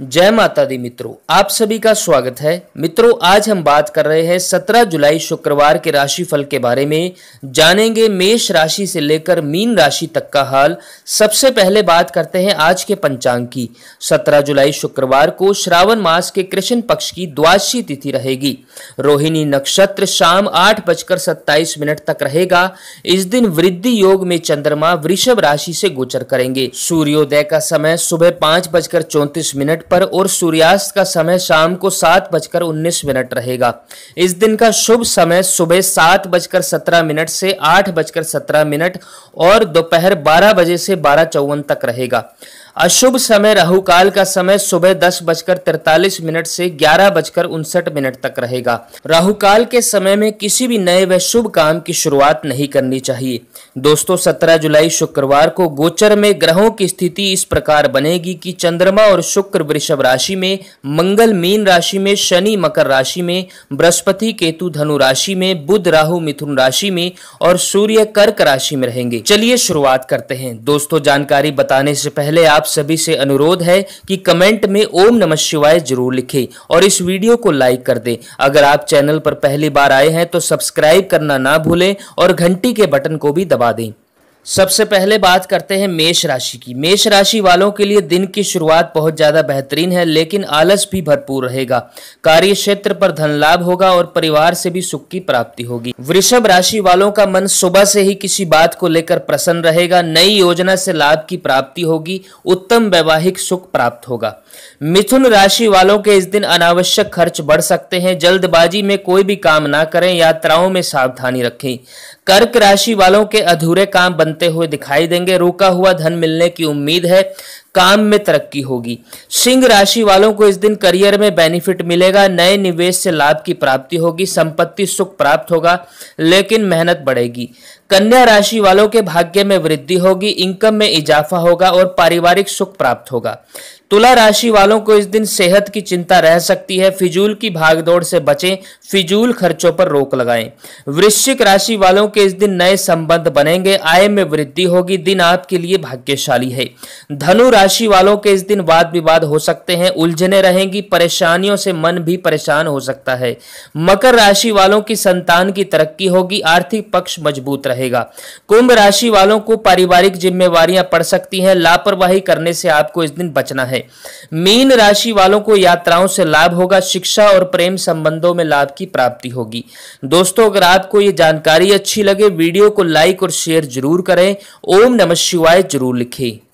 जय माता दी मित्रों आप सभी का स्वागत है मित्रों आज हम बात कर रहे हैं 17 जुलाई शुक्रवार के राशिफल के बारे में जानेंगे मेष राशि से लेकर मीन राशि तक का हाल सबसे पहले बात करते हैं आज के पंचांग की 17 जुलाई शुक्रवार को श्रावण मास के कृष्ण पक्ष की द्वादशी तिथि रहेगी रोहिणी नक्षत्र शाम आठ बजकर सत्ताईस मिनट तक रहेगा इस दिन वृद्धि योग में चंद्रमा वृषभ राशि से गोचर करेंगे सूर्योदय का समय सुबह पांच बजकर चौतीस मिनट पर और सूर्यास्त का समय शाम को सात बजकर उन्नीस मिनट रहेगा इस दिन का शुभ समय सुबह सात बजकर सत्रह मिनट से आठ बजकर सत्रह मिनट और दोपहर बारह बजे से बारह चौवन तक रहेगा अशुभ समय राहुकाल का समय सुबह दस बजकर तिरतालीस मिनट से ग्यारह बजकर उनसठ मिनट तक रहेगा राहुकाल के समय में किसी भी नए व शुभ काम की शुरुआत नहीं करनी चाहिए दोस्तों 17 जुलाई शुक्रवार को गोचर में ग्रहों की स्थिति इस प्रकार बनेगी कि चंद्रमा और शुक्र वृषभ राशि में मंगल मीन राशि में शनि मकर राशि में बृहस्पति केतु धनु राशि में बुध राहु मिथुन राशि में और सूर्य कर्क राशि में रहेंगे चलिए शुरुआत करते हैं दोस्तों जानकारी बताने से पहले आप सभी से अनुरोध है कि कमेंट में ओम नमः शिवाय जरूर लिखें और इस वीडियो को लाइक कर दें अगर आप चैनल पर पहली बार आए हैं तो सब्सक्राइब करना ना भूलें और घंटी के बटन को भी दबा दें सबसे पहले बात करते हैं मेष राशि की मेष राशि वालों के लिए दिन की शुरुआत बहुत ज़्यादा बेहतरीन है लेकिन आलस भी भरपूर रहेगा कार्य क्षेत्र पर धन लाभ होगा और परिवार से भी सुख की प्राप्ति होगी वृषभ राशि वालों का मन सुबह से ही किसी बात को लेकर प्रसन्न रहेगा नई योजना से लाभ की प्राप्ति होगी उत्तम वैवाहिक सुख प्राप्त होगा मिथुन राशि वालों के इस दिन अनावश्यक खर्च बढ़ सकते हैं जल्दबाजी में कोई भी काम ना करें यात्राओं में सावधानी रखें कर्क राशि वालों के अधूरे काम बनते बनते हुए दिखाई देंगे रुका हुआ धन मिलने की उम्मीद है काम में तरक्की होगी सिंह राशि वालों को इस दिन करियर में बेनिफिट मिलेगा नए निवेश से लाभ की प्राप्ति होगी संपत्ति सुख प्राप्त होगा लेकिन मेहनत बढ़ेगी कन्या राशि वालों के भाग्य में वृद्धि होगी इनकम में इजाफा होगा और पारिवारिक सुख प्राप्त होगा तुला राशि वालों को इस दिन सेहत की चिंता रह सकती है फिजूल की भागदौड़ से बचें फिजूल खर्चों पर रोक लगाएं वृश्चिक राशि वालों के इस दिन नए संबंध बनेंगे आय में वृद्धि होगी दिन आपके लिए भाग्यशाली है धनु राशि वालों के इस दिन वाद विवाद हो सकते हैं उलझने रहेंगी परेशानियों से मन भी परेशान हो सकता है मकर राशि वालों की संतान की तरक्की होगी आर्थिक पक्ष मजबूत रहेगा कुंभ राशि वालों को पारिवारिक जिम्मेवारियां पड़ सकती हैं लापरवाही करने से आपको इस दिन बचना है मीन राशि वालों को यात्राओं से लाभ होगा शिक्षा और प्रेम संबंधों में लाभ की प्राप्ति होगी दोस्तों अगर आपको ये जानकारी अच्छी लगे वीडियो को लाइक और शेयर जरूर करें ओम नमः शिवाय जरूर लिखें